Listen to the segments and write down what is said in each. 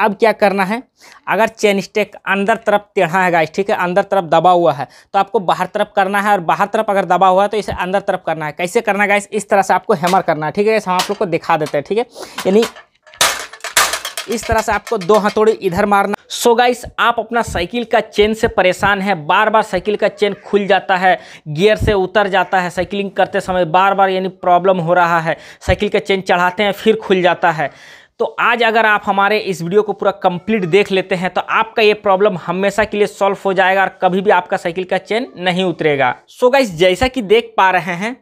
अब क्या करना है अगर चेन स्टेक अंदर तरफ टेढ़ा है गाइस ठीक है अंदर तरफ दबा हुआ है तो आपको बाहर तरफ करना है और बाहर तरफ अगर दबा हुआ है तो इसे अंदर तरफ करना है कैसे करना है गाइस इस तरह से आपको हैमर करना है ठीक है हम आप लोग को दिखा देते हैं ठीक है यानी इस तरह से आपको दो हथौड़ी इधर मारना सो so गाइस आप अपना साइकिल का चेन से परेशान है बार बार साइकिल का चेन खुल जाता है गियर से उतर जाता है साइकिलिंग करते समय बार बार यानी प्रॉब्लम हो रहा है साइकिल का चेन चढ़ाते हैं फिर खुल जाता है तो आज अगर आप हमारे इस वीडियो को पूरा कंप्लीट देख लेते हैं तो आपका ये प्रॉब्लम हमेशा के लिए सॉल्व हो जाएगा और कभी भी आपका साइकिल का चेन नहीं उतरेगा सो so गाइस जैसा कि देख पा रहे हैं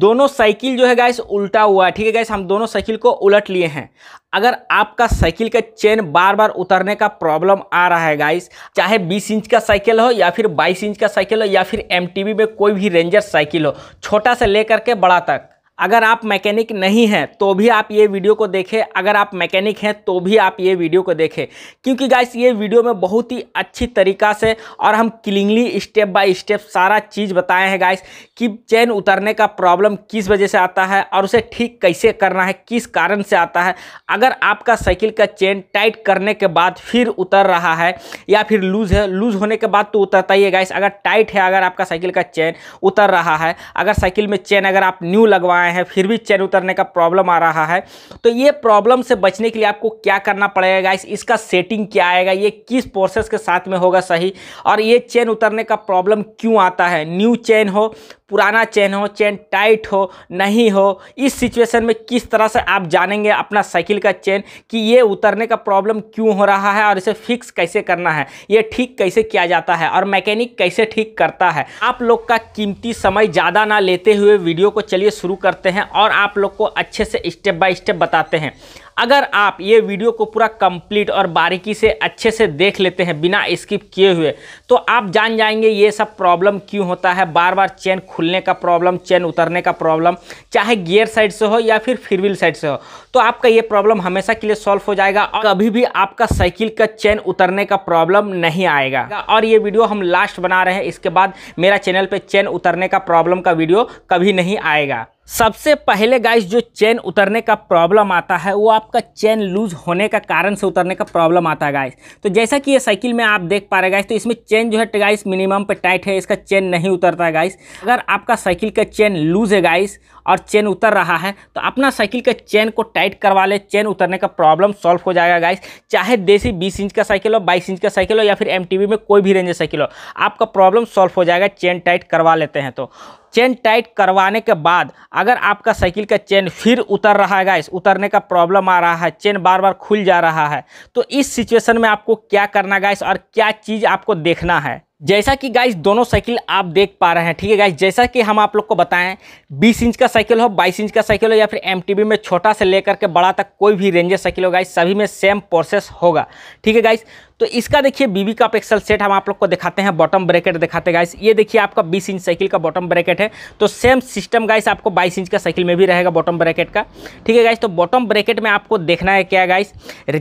दोनों साइकिल जो है गाइस उल्टा हुआ है ठीक है गाइस हम दोनों साइकिल को उलट लिए हैं अगर आपका साइकिल का चेन बार बार उतरने का प्रॉब्लम आ रहा है गाइस चाहे 20 इंच का साइकिल हो या फिर 22 इंच का साइकिल हो या फिर एम में कोई भी रेंजर साइकिल हो छोटा से लेकर के बड़ा तक अगर आप मैकेनिक नहीं हैं तो भी आप ये वीडियो को देखें अगर आप मैकेनिक हैं तो भी आप ये वीडियो को देखें क्योंकि गाइस ये वीडियो में बहुत ही अच्छी तरीका से और हम क्लिंगली स्टेप बाय स्टेप सारा चीज़ बताए हैं गाइस कि चैन उतरने का प्रॉब्लम किस वजह से आता है और उसे ठीक कैसे करना है किस कारण से आता है अगर आपका साइकिल का चेन टाइट करने के बाद फिर उतर रहा है या फिर लूज़ है लूज़ होने के बाद तो उतरता ही है गाइस अगर टाइट है अगर आपका साइकिल का चेन उतर रहा है अगर साइकिल में चेन अगर आप न्यू लगवाएँ आए हैं फिर भी चेन उतरने का प्रॉब्लम आ रहा है तो ये प्रॉब्लम से बचने के लिए आपको क्या करना पड़ेगा गाइस इसका सेटिंग क्या आएगा ये किस प्रोसेस के साथ में होगा सही और ये चेन उतरने का प्रॉब्लम क्यों आता है न्यू चेन हो पुराना चेन हो चेन टाइट हो नहीं हो इस सिचुएशन में किस तरह से आप जानेंगे अपना साइकिल का चेन कि ये उतरने का प्रॉब्लम क्यों हो रहा है और इसे फिक्स कैसे करना है ये ठीक कैसे किया जाता है और मैकेनिक कैसे ठीक करता है आप लोग का कीमती समय ज़्यादा ना लेते हुए वीडियो को चलिए शुरू करते हैं और आप लोग को अच्छे से स्टेप बाय स्टेप बताते हैं अगर आप ये वीडियो को पूरा कंप्लीट और बारीकी से अच्छे से देख लेते हैं बिना स्किप किए हुए तो आप जान जाएंगे ये सब प्रॉब्लम क्यों होता है बार बार चेन खुलने का प्रॉब्लम चेन उतरने का प्रॉब्लम चाहे गियर साइड से हो या फिर फिरविल साइड से हो तो आपका ये प्रॉब्लम हमेशा के लिए सॉल्व हो जाएगा और कभी भी आपका साइकिल का चेन उतरने का प्रॉब्लम नहीं आएगा और ये वीडियो हम लास्ट बना रहे हैं इसके बाद मेरा चैनल पर चेन उतरने का प्रॉब्लम का वीडियो कभी नहीं आएगा सबसे पहले गाइस जो चेन उतरने का प्रॉब्लम आता है वो आपका चेन लूज होने का कारण से उतरने का प्रॉब्लम आता है गाइस तो जैसा कि ये साइकिल में आप देख पा रहे गाइस तो इसमें चेन जो है गाइस मिनिमम पे टाइट है इसका चेन नहीं उतरता है गाइस अगर आपका साइकिल का चेन लूज है गाइस और चेन उतर रहा है तो अपना साइकिल का चेन को टाइट करवा ले चेन उतरने का प्रॉब्लम सॉल्व हो जाएगा गाइस चाहे देसी बीस इंच का साइकिल हो बाईस इंच का साइकिल हो या फिर एम में कोई भी रेंज साइकिल हो आपका प्रॉब्लम सॉल्व हो जाएगा चेन टाइट करवा लेते हैं तो चेन टाइट करवाने के बाद अगर आपका साइकिल का चेन फिर उतर रहा है गाइस उतरने का प्रॉब्लम आ रहा है चेन बार बार खुल जा रहा है तो इस सिचुएशन में आपको क्या करना गाइस और क्या चीज़ आपको देखना है जैसा कि गाइस दोनों साइकिल आप देख पा रहे हैं ठीक है गाइस जैसा कि हम आप लोग को बताएं 20 इंच का साइकिल हो 22 इंच का साइकिल हो या फिर एम में छोटा से लेकर के बड़ा तक कोई भी रेंजर साइकिल हो गाइस सभी में सेम प्रोसेस होगा ठीक है गाइस तो इसका देखिए बीबी का पिक्सल सेट हम आप लोग को दिखाते हैं बॉटम ब्रैकेट दिखाते गाइस ये देखिए आपका बीस इंच साइकिल का बॉटम ब्रैकेट है तो सेम सिस्टम गाइस आपको बाईस इंच का साइकिल में भी रहेगा बॉटम ब्रैकेट का ठीक है गाइस तो बॉटम ब्रैकेट में आपको देखना है क्या गाइस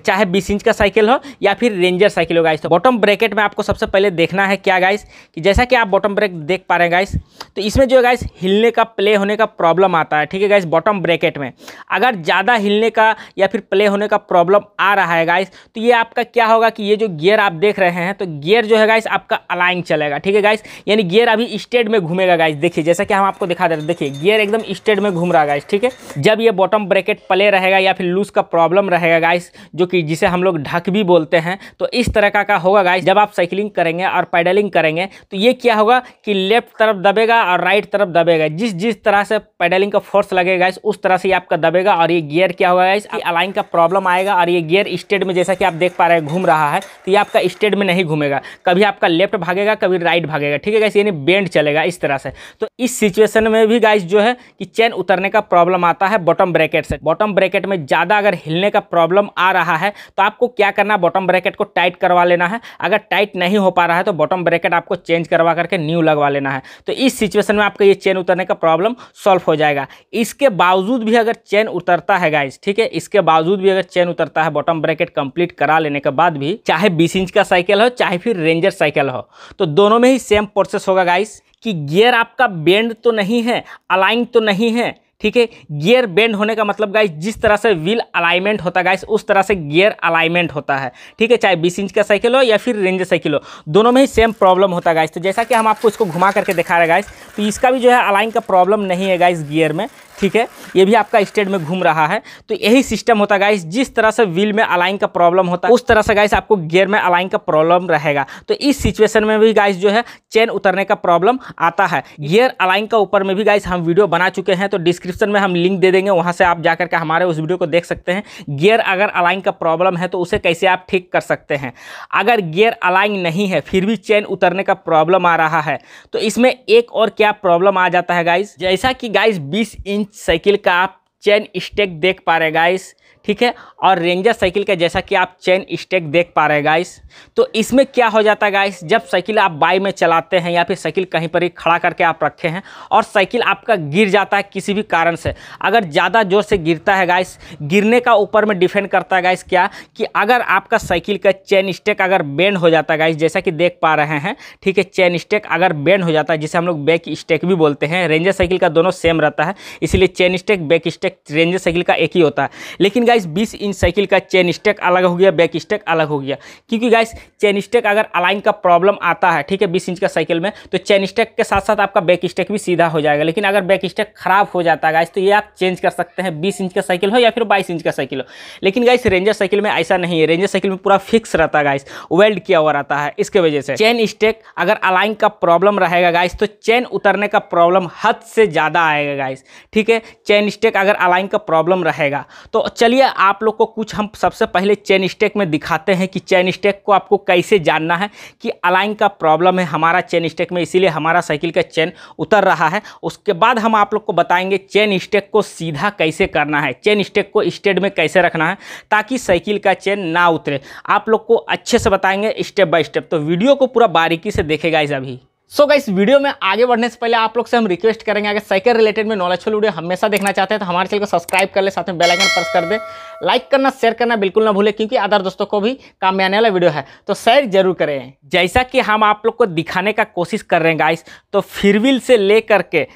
चाहे बीस इंच का साइकिल हो या फिर रेंजर साइकिल हो गाइस तो बॉटम ब्रैकेट में आपको सबसे पहले देखना है क्या गाइस कि जैसा कि आप बॉटम ब्रेक देख पा रहे हैं गाइस तो इसमें जो है गाइस हिलने का प्ले होने का प्रॉब्लम आता है ठीक है गाइस बॉटम ब्रैकेट में अगर ज़्यादा हिलने का या फिर प्ले होने का प्रॉब्लम आ रहा है गाइस तो ये आपका क्या होगा कि ये जो जो गियर आप देख रहे हैं तो गियर जो है गाइस आपका अलाइन चलेगा ठीक है गाइस यानी गियर अभी स्टेड में घूमेगा गाइस देखिए जैसा कि हम आपको दिखा दे रहे हैं देखिए गियर एकदम स्टेट में घूम रहा है गाइस ठीक है जब ये बॉटम ब्रैकेट प्ले रहेगा या फिर लूज का प्रॉब्लम रहेगा गाइस जो कि जिसे हम लोग ढक भी बोलते हैं तो इस तरह का, का होगा गाइस जब आप साइकिलिंग करेंगे और पैडलिंग करेंगे तो ये क्या होगा कि लेफ्ट तरफ दबेगा और राइट तरफ दबेगा जिस जिस तरह से पैडलिंग का फोर्स लगेगा गाइस उस तरह से आपका दबेगा और ये गियर क्या होगा गाइस अलाइन का प्रॉब्लम आएगा और ये गियर स्टेड में जैसा कि आप देख पा रहे हैं घूम रहा है तो ये आपका स्टेट में नहीं घूमेगा कभी आपका लेफ्ट भागेगा कभी राइट भागेगा ठीक है गाइस यानी बेंड चलेगा इस तरह से तो इस सिचुएशन में भी गाइस जो है कि चेन उतरने का प्रॉब्लम आता है बॉटम ब्रैकेट से बॉटम ब्रैकेट में ज़्यादा अगर हिलने का प्रॉब्लम आ रहा है तो आपको क्या करना बॉटम ब्रैकेट को टाइट करवा लेना है अगर टाइट नहीं हो पा रहा है तो बॉटम ब्रैकेट आपको चेंज करवा करके न्यू लगवा लेना है तो इस सिचुएशन में आपका ये चेन उतरने का प्रॉब्लम सॉल्व हो जाएगा इसके बावजूद भी अगर चेन उतरता है गाइज ठीक है इसके बावजूद भी अगर चेन उतरता है बॉटम ब्रैकेट कंप्लीट करा लेने के बाद भी चाहे चाहे बीस इंच का साइकिल हो चाहे फिर रेंजर साइकिल हो तो दोनों में ही सेम प्रोसेस होगा गाइस कि गियर आपका बेंड तो नहीं है अलाइन तो नहीं है ठीक है गियर बेंड होने का मतलब गाइस जिस तरह से व्हील अलाइनमेंट होता है गाइस उस तरह से गियर अलाइनमेंट होता है ठीक है चाहे बीस इंच का साइकिल हो या फिर रेंजर साइकिल हो दोनों में ही सेम प्रॉब्लम होता है गाइस तो जैसा कि हम आपको इसको घुमा करके दिखा रहे गाइस तो इसका भी जो है अलाइन का प्रॉब्लम नहीं है गाइस गियर में ठीक है ये भी आपका स्टेट में घूम रहा है तो यही सिस्टम होता है गाइस जिस तरह से व्हील में अलाइन का प्रॉब्लम होता है उस तरह से गाइस आपको गियर में अलाइन का प्रॉब्लम रहेगा तो इस सिचुएशन में भी गाइस जो है चेन उतरने का प्रॉब्लम आता है गियर अलाइन का ऊपर में भी गाइस हम वीडियो बना चुके हैं तो डिस्क्रिप्शन में हम लिंक दे देंगे वहाँ से आप जा करके हमारे उस वीडियो को देख सकते हैं गियर अगर अलाइन का प्रॉब्लम है तो उसे कैसे आप ठीक कर सकते हैं अगर गियर अलाइन नहीं है फिर भी चेन उतरने का प्रॉब्लम आ रहा है तो इसमें एक और क्या प्रॉब्लम आ जाता है गाइस जैसा कि गाइस बीस इंच साइकिल का आप चेन स्टेक देख पा रहे गाइस ठीक है और रेंजर साइकिल का जैसा कि आप चेन स्टेक देख पा रहे हैं गाइस तो इसमें क्या हो जाता है गाइस जब साइकिल आप बाई में चलाते हैं या फिर साइकिल कहीं पर ही खड़ा करके आप रखे हैं और साइकिल आपका गिर जाता है किसी भी कारण से अगर ज़्यादा ज़ोर से गिरता है गाइस गिरने का ऊपर में डिपेंड करता है गाइस क्या कि अगर आपका साइकिल का चेन स्टेक अगर बेंड हो जाता है गाइस जैसा कि देख पा रहे हैं ठीक है चेन स्टेक अगर बेंड हो जाता है जिसे हम लोग बैक स्टेक भी बोलते हैं रेंजर साइकिल का दोनों सेम रहता है इसलिए chain stack back stack ranger cycle का एक ही होता है लेकिन गाइस गाइस 20 इंच साइकिल का चेन स्टेक अलग हो गया बैक स्टेक अलग हो गया क्योंकि गाइस चेन स्टेक अगर अलाइन का प्रॉब्लम आता है ठीक है 20 इंच का साइकिल में तो चेन स्टेक के साथ साथ आपका बैक स्टेक भी सीधा हो जाएगा लेकिन अगर बैक स्टेक खराब हो जाता है गाइस तो ये आप चेंज कर सकते हैं बीस इंच का साइकिल हो या फिर बाईस इंच का साइकिल हो लेकिन गाइस रेंजर साइकिल में ऐसा नहीं है रेंजर साइकिल में पूरा फिक्स रहता है गाइस वेल्ड किया हुआ रहता है इसके वजह से चेन स्टेक अगर अलाइन का प्रॉब्लम रहेगा गाइस तो चेन उतरने का प्रॉब्लम हद से ज़्यादा आएगा गाइस ठीक है चेन स्टेक अगर अलाइन का प्रॉब्लम रहेगा तो चलिए आप लोग को कुछ हम सबसे पहले चेन स्टेक में दिखाते हैं कि चेन स्टेक को आपको कैसे जानना है कि अलाइन का प्रॉब्लम है हमारा चेन स्टेक में इसीलिए हमारा साइकिल का चेन उतर रहा है उसके बाद हम आप लोग को बताएंगे चेन स्टेक को सीधा कैसे करना है चेन स्टेक को स्टेड में कैसे रखना है ताकि साइकिल का चेन ना उतरे आप लोग को अच्छे से बताएंगे स्टेप बाय स्टेप तो वीडियो को पूरा बारीकी से देखेगा इस अभी सो so इस वीडियो में आगे बढ़ने से पहले आप लोग से हम रिक्वेस्ट करेंगे अगर साइकिल रिलेटेड में नॉलेजफुल वीडियो हमेशा देखना चाहते हैं तो हमारे चैनल को सब्सक्राइब कर ले साथ में बेल आइकन प्रेस कर दे लाइक करना शेयर करना बिल्कुल ना भूले क्योंकि अदर दोस्तों को भी काम में आने वाला वीडियो है तो शेयर जरूर करें जैसा कि हम आप लोग को दिखाने का कोशिश कर रहे हैं गाइस तो फिरविल से लेकर के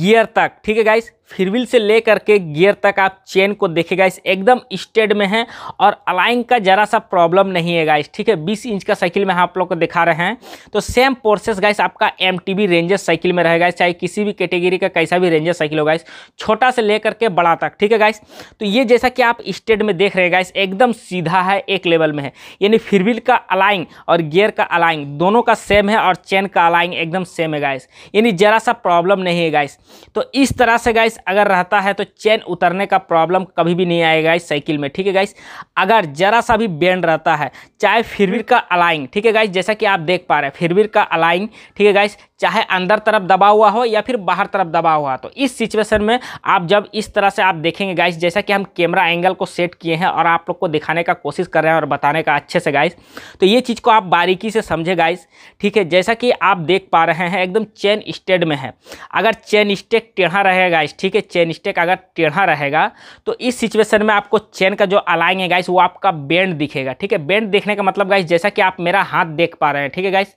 गियर तक ठीक है गाइस फिरविल से ले करके गियर तक आप चेन को देखेगा इस एकदम स्टेड में है और अलाइंग का ज़रा सा प्रॉब्लम नहीं है गाइस ठीक है 20 इंच का साइकिल में हम आप लोग को दिखा रहे हैं तो सेम प्रोसेस गाइस आपका एम टी रेंजर साइकिल में रहेगा चाहे किसी भी कैटेगरी का कैसा भी रेंजर साइकिल होगा इस छोटा से ले करके बड़ा तक ठीक है गाइस तो ये जैसा कि आप स्टेड में देख रहे हैं गाइस एकदम सीधा है एक लेवल में है यानी फिरविल का अलाइंग और गियर का अलाइंग दोनों का सेम है और चेन का अलाइंग एकदम सेम है गाइस यानी ज़रा सा प्रॉब्लम नहीं है गाइस तो इस तरह से गाइस अगर रहता है तो चेन उतरने का प्रॉब्लम कभी भी नहीं आएगा इस साइकिल में ठीक है गाइस अगर ज़रा सा भी बेंड रहता है चाहे फिरविर का अलाइंग ठीक है गाइस जैसा कि आप देख पा रहे हैं फिरविर का अलाइंग ठीक है गाइस चाहे अंदर तरफ दबा हुआ हो या फिर बाहर तरफ दबा हुआ तो इस सिचुएशन में आप जब इस तरह से आप देखेंगे गाइस जैसा कि हम कैमरा एंगल को सेट किए हैं और आप लोग को दिखाने का कोशिश कर रहे हैं और बताने का अच्छे से गाइस तो ये चीज़ को आप बारीकी से समझे गाइस ठीक है जैसा कि आप देख पा रहे हैं एकदम चेन स्टेड में है अगर चेन स्टेक टेढ़ा रहेगा गाइस ठीक है चेन स्टेक अगर टेढ़ा रहेगा तो इस सिचुएशन में आपको चेन का जो अलाइंग है गाइस वो आपका बेंड दिखेगा ठीक है बेंड देखने का मतलब गाइस जैसा कि आप मेरा हाथ देख पा रहे हैं ठीक है गाइस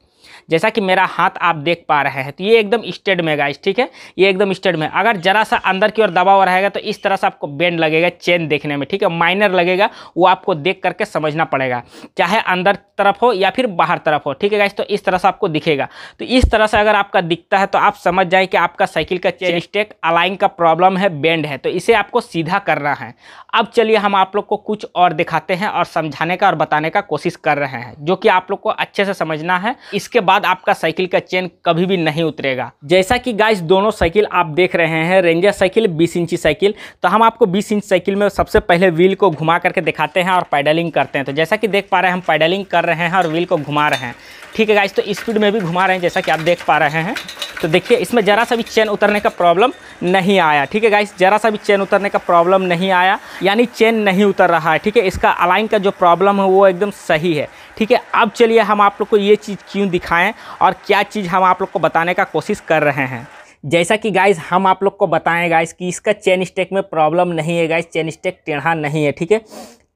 जैसा कि मेरा हाथ आप देख पा रहे हैं तो ये एकदम स्टेड में गाइस ठीक है ये एकदम स्टेड में अगर जरा सा अंदर की ओर दबाव रहेगा तो इस तरह से आपको बेंड लगेगा चेन देखने में ठीक है माइनर लगेगा वो आपको देख करके समझना पड़ेगा चाहे अंदर तरफ हो या फिर बाहर तरफ हो ठीक है गाइस तो इस तरह से आपको दिखेगा तो इस तरह से अगर आपका दिखता है तो आप समझ जाए कि आपका साइकिल का चेन स्टेक अलाइन का प्रॉब्लम है बेंड है तो इसे आपको सीधा करना है अब चलिए हम आप लोग को कुछ और दिखाते हैं और समझाने का और बताने का कोशिश कर रहे हैं जो कि आप लोग को अच्छे से समझना है इसके इसके बाद आपका साइकिल का चेन कभी भी नहीं उतरेगा जैसा कि गाइस दोनों साइकिल आप देख रहे हैं रेंजर साइकिल बीस इंची साइकिल तो हम आपको बीस इंच साइकिल में सबसे पहले व्हील को घुमा करके दिखाते हैं और पैडलिंग करते हैं तो जैसा कि देख पा रहे हैं हम पैडलिंग कर रहे हैं और व्हील को घुमा रहे हैं ठीक है गाइस तो स्पीड में भी घुमा रहे हैं जैसा कि आप देख पा रहे हैं तो देखिए इसमें ज़रा सा भी चेन उतरने का प्रॉब्लम नहीं आया ठीक है गाइस ज़रा सा भी चेन उतरने का प्रॉब्लम नहीं आया यानी चेन नहीं उतर रहा है ठीक है इसका अलाइन का जो प्रॉब्लम है वो एकदम सही है ठीक है अब चलिए हम आप लोग को ये चीज़ क्यों दिखाएं और क्या चीज़ हम आप लोग को बताने का कोशिश कर रहे हैं जैसा कि गाइज हम आप लोग को बताएं गाइज कि इसका चेन स्टेक में प्रॉब्लम नहीं है गाइज चेन स्टेक टेढ़ा नहीं है ठीक है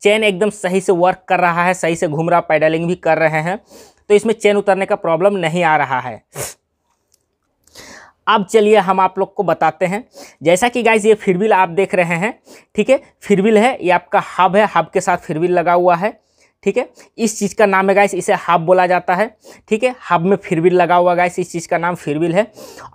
चेन एकदम सही से वर्क कर रहा है सही से घूम रहा पैडलिंग भी कर रहे हैं तो इसमें चेन उतरने का प्रॉब्लम नहीं आ रहा है अब चलिए हम आप लोग को बताते हैं जैसा कि गाइज ये फिरविल आप देख रहे हैं ठीक है फिरविल है ये आपका हब है हब के साथ फिरविल लगा हुआ है ठीक है इस चीज़ का नाम है गाइस इसे हब बोला जाता है ठीक है हब में फिरविल लगा हुआ गाइस इस चीज़ का नाम फिरविल है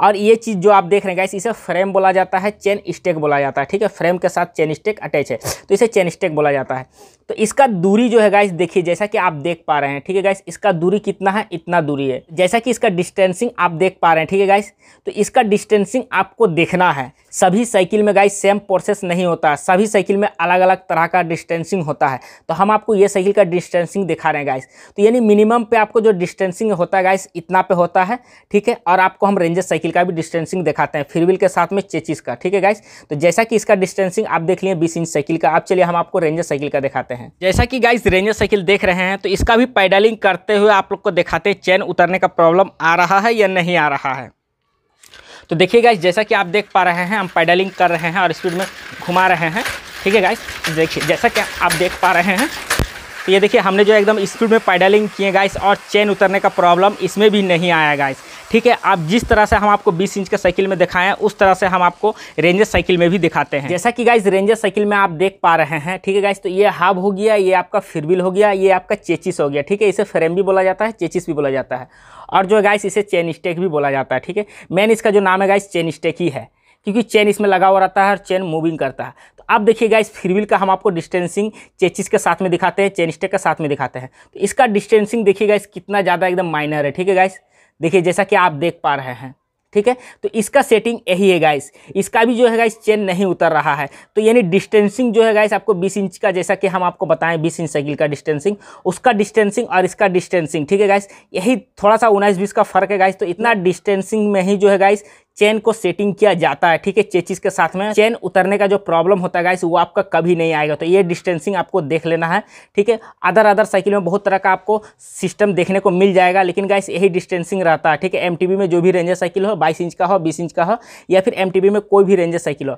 और ये चीज़ जो आप देख रहे हैं गाइस इसे फ्रेम बोला जाता है चेन स्टेक बोला जाता है ठीक है फ्रेम के साथ चेन स्टेक अटैच है तो इसे चेन स्टेक बोला जाता है तो इसका दूरी जो है गाइस देखिए जैसा कि आप देख पा रहे हैं ठीक है गाइस इसका दूरी कितना है इतना दूरी है जैसा कि इसका डिस्टेंसिंग आप देख पा रहे हैं ठीक है गाइस तो इसका डिस्टेंसिंग आपको देखना है सभी साइकिल में गाइस सेम प्रोसेस नहीं होता है सभी साइकिल में अलग अलग तरह का डिस्टेंसिंग होता है तो हम आपको ये साइकिल का डिस्टेंसिंग दिखा रहे हैं गाइस तो यानी मिनिमम पे आपको जो डिस्टेंसिंग होता है गाइस इतना पे होता है ठीक है और आपको हम रेंजर साइकिल का भी डिस्टेंसिंग दिखाते हैं फ्रीविल के साथ में चेचिस का ठीक है गाइस तो जैसा कि इसका डिस्टेंसिंग आप देख लिए बीस इंच साइकिल का आप चलिए हम आपको रेंजर साइकिल का दिखाते हैं जैसा कि गाइस रेंजर साइकिल देख रहे हैं तो इसका भी पैडलिंग करते हुए आप लोग को दिखाते हैं चैन उतरने का प्रॉब्लम आ रहा है या नहीं आ रहा है तो देखिए गाइस जैसा कि आप देख पा रहे हैं हम पैडलिंग कर रहे हैं और स्पीड में घुमा रहे हैं ठीक है गाइस तो देखिए जैसा कि आप देख पा रहे हैं तो ये देखिए हमने जो एकदम स्पीड में पैडलिंग किए गाइस और चेन उतरने का प्रॉब्लम इसमें भी नहीं आया गाइस ठीक है आप जिस तरह से हम आपको 20 इंच के साइकिल में दिखाएं उस तरह से हम आपको रेंजर साइकिल में भी दिखाते हैं जैसा कि गाइस रेंजर साइकिल में आप देख पा रहे हैं ठीक है गाइस तो ये हाब हो गया ये आपका फिरबिल हो गया ये आपका चेचिस हो गया ठीक है इसे फ्रेम भी बोला जाता है चेचिस भी बोला जाता है और जो गाइस इसे चेन स्टेक भी बोला जाता है ठीक है मेन इसका जो नाम है गाइस चेन स्टेक ही है क्योंकि चेन इसमें लगा हुआ रहता है और चेन मूविंग करता है अब देखिएगा इस फिरविल का हम आपको डिस्टेंसिंग चेचिस के साथ में दिखाते हैं चेनस्टेक के साथ में दिखाते हैं तो इसका डिस्टेंसिंग देखिएगा इस कितना ज़्यादा एकदम माइनर है ठीक है गाइस देखिए जैसा कि आप देख पा रहे हैं ठीक है तो इसका सेटिंग यही है गाइस इसका भी जो है गाइस चेन नहीं उतर रहा है तो यानी डिस्टेंसिंग जो है गाइस आपको 20 इंच का जैसा कि हम आपको बताएं 20 इंच साइकिल का डिस्टेंसिंग उसका डिस्टेंसिंग और इसका डिस्टेंसिंग ठीक है गाइस यही थोड़ा सा उन्नीस बीस का फर्क है गाइस तो इतना डिस्टेंसिंग में ही जो है गाइस चेन को सेटिंग किया जाता है ठीक है चेचिस के साथ में चेन उतरने का जो प्रॉब्लम होता है गाइस वो आपका कभी नहीं आएगा तो ये डिस्टेंसिंग आपको देख लेना है ठीक है अदर अदर साइकिल में बहुत तरह का आपको सिस्टम देखने को मिल जाएगा लेकिन गाइस यही डिस्टेंसिंग रहता है ठीक है एम में जो भी रेंजर साइकिल हो बाईस इंच का हो बीस इंच का हो या फिर एम में कोई भी रेंजर साइकिल हो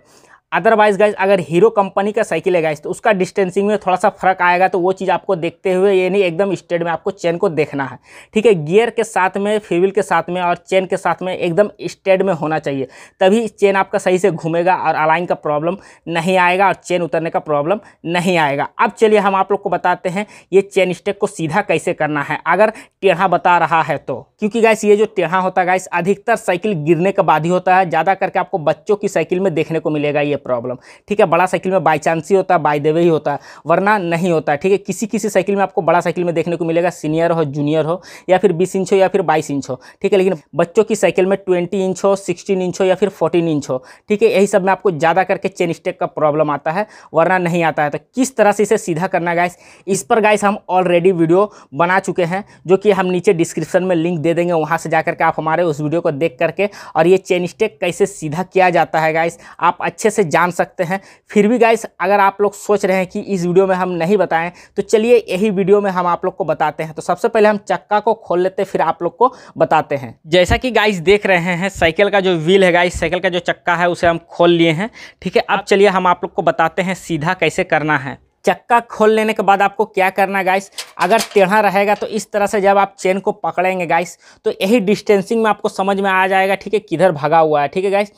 अदरवाइज गाइज अगर हीरो कंपनी का साइकिल है गाइज तो उसका डिस्टेंसिंग में थोड़ा सा फर्क आएगा तो वो चीज़ आपको देखते हुए ये नहीं एकदम स्टेट में आपको चेन को देखना है ठीक है गियर के साथ में फ्यूल के साथ में और चेन के साथ में एकदम स्टेट में होना चाहिए तभी चेन आपका सही से घूमेगा और अलाइन का प्रॉब्लम नहीं आएगा और चेन उतरने का प्रॉब्लम नहीं आएगा अब चलिए हम आप लोग को बताते हैं ये चेन स्टेक को सीधा कैसे करना है अगर टेढ़ा बता रहा है तो क्योंकि गाइस ये जो टेढ़ा होता है गाइस अधिकतर साइकिल गिरने के बाद ही होता है ज़्यादा करके आपको बच्चों की साइकिल में देखने को मिलेगा ये प्रॉब्लम ठीक है बड़ा साइकिल में बाई चांस ही होता है बाई देवे ही होता है वरना नहीं होता ठीक है किसी किसी साइकिल में आपको बड़ा साइकिल में देखने को मिलेगा सीनियर हो जूनियर हो या फिर बीस इंच हो या फिर बाईस इंच हो ठीक है लेकिन बच्चों की साइकिल में ट्वेंटी इंच हो सिक्सटीन इंच हो या फिर फोर्टीन इंच हो ठीक है यही सब में आपको ज़्यादा करके चेन स्टेक का प्रॉब्लम आता है वरना नहीं आता है तो किस तरह से इसे सीधा करना गाइस इस पर गाइस हम ऑलरेडी वीडियो बना चुके हैं जो कि हम नीचे डिस्क्रिप्शन में लिंक दे देंगे वहाँ से जाकर के आप हमारे उस वीडियो को देख करके और ये चेन स्टेक कैसे सीधा किया जाता है गाइस आप अच्छे से जान सकते हैं फिर भी गाइस अगर आप लोग सोच रहे हैं कि इस वीडियो में हम नहीं बताएं तो चलिए यही वीडियो में हम आप लोग को बताते हैं तो सबसे पहले हम चक्का को खोल लेते हैं फिर आप लोग को बताते हैं जैसा कि गाइस देख रहे हैं साइकिल का जो व्हील है गाइस साइकिल का जो चक्का है उसे हम खोल लिए हैं ठीक है अब चलिए हम आप लोग को बताते हैं सीधा कैसे करना है चक्का खोल लेने के बाद आपको क्या करना गाइस अगर टेढ़ा रहेगा तो इस तरह से जब आप चेन को पकड़ेंगे गाइस तो यही डिस्टेंसिंग में आपको समझ में आ जाएगा ठीक है किधर भागा हुआ है ठीक है गाइस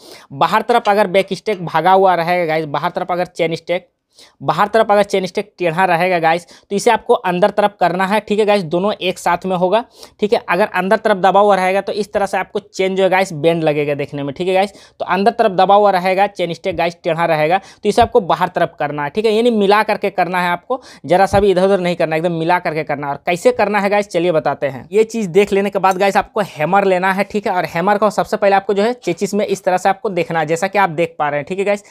बाहर तरफ अगर बैक स्टेक भागा हुआ रहेगा गाइस बाहर तरफ अगर चेन स्टेक बाहर तरफ अगर चेन स्टेक टेढ़ा रहेगा गाइस तो इसे आपको अंदर तरफ करना है ठीक है गाइस दोनों एक साथ में होगा ठीक है अगर अंदर तरफ दबा हुआ रहेगा तो इस तरह से आपको चेन जो है गाइस बेंड लगेगा देखने में ठीक है गाइस तो अंदर तरफ दबा हुआ रहेगा चेन स्टेक गाइस टेढ़ा रहेगा तो इसे आपको बाहर तरफ करना है ठीक है यानी मिला करके करना है आपको जरा सा भी इधर उधर नहीं करना एकदम मिला करके करना और कैसे करना है गाइस चलिए बताते हैं ये चीज़ देख लेने के बाद गाइस आपको हैमर लेना है ठीक है और हैमर को सबसे पहले आपको जो है चेचिस में इस तरह से आपको देखना है जैसा कि आप देख पा रहे हैं ठीक है गाइस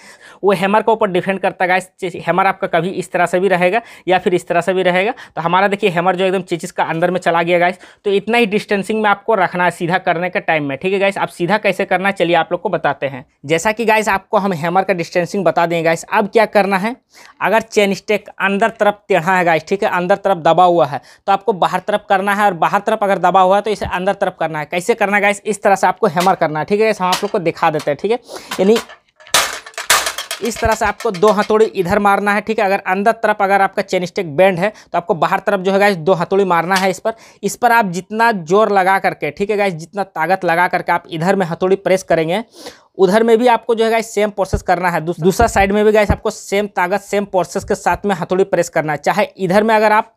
वो हैमर के ऊपर डिपेंड करता है गाइस देखिए हैमर आपका कभी इस तरह से भी रहेगा या फिर इस तरह से भी रहेगा तो हमारा देखिए हैमर जो एकदम चेचिस का अंदर में चला गया गाइस तो इतना ही डिस्टेंसिंग में आपको रखना है सीधा करने के टाइम में ठीक है गाइस आप सीधा कैसे करना है चलिए आप लोग को बताते हैं जैसा कि गाइस आपको हम हैमर का डिस्टेंसिंग बता दें गाइस अब क्या करना है अगर चेन स्टेक अंदर तरफ टेढ़ा है गाइस ठीक है अंदर तरफ दबा हुआ है तो आपको बाहर तरफ करना है और बाहर तरफ अगर दबा हुआ है तो इसे अंदर तरफ करना है कैसे करना है गाइस इस तरह से आपको हैमर करना है ठीक है गाइस हम आप लोग को दिखा देते हैं ठीक है यानी इस तरह से आपको दो हथौड़ी इधर मारना है ठीक है अगर अंदर तरफ अगर आपका चेन स्टेक बैंड है तो आपको बाहर तरफ जो है गाइस दो हथौड़ी मारना है इस पर इस पर आप जितना जोर लगा करके ठीक है गाइस जितना ताकत लगा करके आप इधर में हथौड़ी प्रेस करेंगे उधर में भी आपको जो है गाइस सेम प्रोसेस करना है दूसरा साइड में भी गाइस आपको सेम ताकत सेम प्रोसेस के साथ में हथौड़ी प्रेस करना है चाहे इधर में अगर आप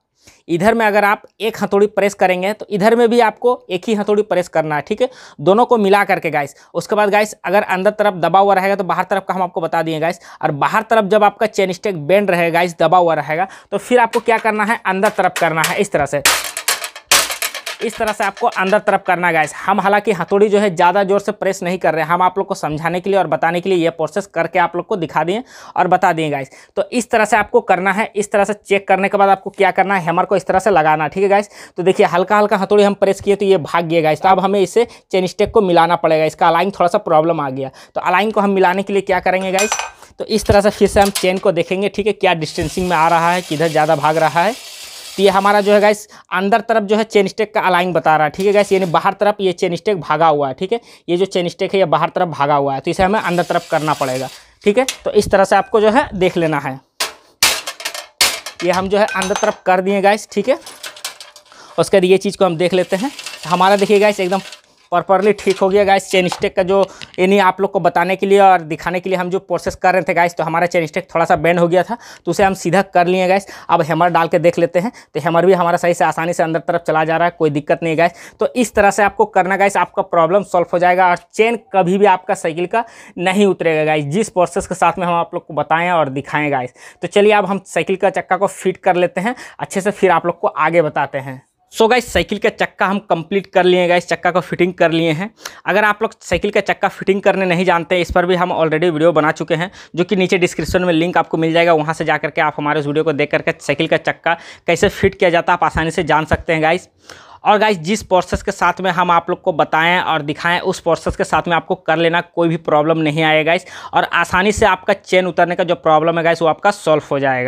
इधर में अगर आप एक हथौड़ी प्रेस करेंगे तो इधर में भी आपको एक ही हथौड़ी प्रेस करना है ठीक है दोनों को मिला करके गाइस उसके बाद गाइस अगर अंदर तरफ दबा हुआ रहेगा तो बाहर तरफ का हम आपको बता दिए गाइस और बाहर तरफ जब आपका चेन स्टेक बेंड रहेगा गाइस दबा हुआ रहेगा तो फिर आपको क्या करना है अंदर तरफ करना है इस तरह से इस तरह से आपको अंदर तरफ करना गाइस हम हालांकि हथौड़ी जो है ज़्यादा जोर से प्रेस नहीं कर रहे हैं हम आप लोग को समझाने के लिए और बताने के लिए ये प्रोसेस करके आप लोग को दिखा दिए और बता दिए गाइस तो इस तरह से आपको करना है इस तरह से चेक करने के बाद आपको क्या करना है हैमर को इस तरह से लगाना ठीक है गाइस तो देखिए हल्का हल्का हथौड़ी हम प्रेस किए तो ये भाग गया गाइस तो अब हमें इसे चेन स्टेक को मिलाना पड़ेगा इसका अलाइन थोड़ा सा प्रॉब्लम आ गया तो अलाइन को हम मिलाने के लिए क्या करेंगे गाइस तो इस तरह से फिर से हम चेन को देखेंगे ठीक है क्या डिस्टेंसिंग में आ रहा है किधर ज़्यादा भाग रहा है तो ये हमारा जो है गैस अंदर तरफ जो है चेन स्टेक का अलाइन बता रहा है ठीक है गैस यानी बाहर तरफ ये चेन स्टेक भागा हुआ है ठीक है ये जो चेन स्टेक है ये बाहर तरफ भागा हुआ है तो इसे हमें अंदर तरफ करना पड़ेगा ठीक है तो इस तरह से आपको जो है देख लेना है ये हम जो है अंदर तरफ कर दिए गैस ठीक है उसके बाद ये चीज़ को हम देख लेते हैं हमारा देखिए गैस एकदम प्रॉपरली ठीक हो गया गाइस चेन स्टेक का जो यानी आप लोग को बताने के लिए और दिखाने के लिए हम जो प्रोसेस कर रहे थे गाइस तो हमारा चेन स्टेक थोड़ा सा बैंड हो गया था तो उसे हम सीधा कर लिए गाइस अब हैमर डाल के देख लेते हैं तो हेमर भी हमारा सही से आसानी से अंदर तरफ चला जा रहा है कोई दिक्कत नहीं गाइस तो इस तरह से आपको करना गाइस आपका प्रॉब्लम सॉल्व हो जाएगा और चेन कभी भी आपका साइकिल का नहीं उतरेगा गाइस जिस प्रोसेस के साथ में हम आप लोग को बताएं और दिखाएं गाइस तो चलिए अब हम साइकिल का चक्का को फिट कर लेते हैं अच्छे से फिर आप लोग को आगे बताते हैं सो गाइस साइकिल का चक्का हम कंप्लीट कर लिए गाइस चक्का को फिटिंग कर लिए हैं अगर आप लोग साइकिल का चक्का फिटिंग करने नहीं जानते इस पर भी हम ऑलरेडी वीडियो बना चुके हैं जो कि नीचे डिस्क्रिप्शन में लिंक आपको मिल जाएगा वहां से जा करके आप हमारे उस वीडियो को देख करके साइकिल का चक्का कैसे फिट किया जाता है आप आसानी से जान सकते हैं गाइस और गाइस जिस प्रोसेस के साथ में हम आप लोग को बताएं और दिखाएं उस प्रोसेस के साथ में आपको कर लेना कोई भी प्रॉब्लम नहीं आएगा गाइस और आसानी से आपका चेन उतरने का जो प्रॉब्लम है गाइस वो आपका सॉल्व हो जाएगा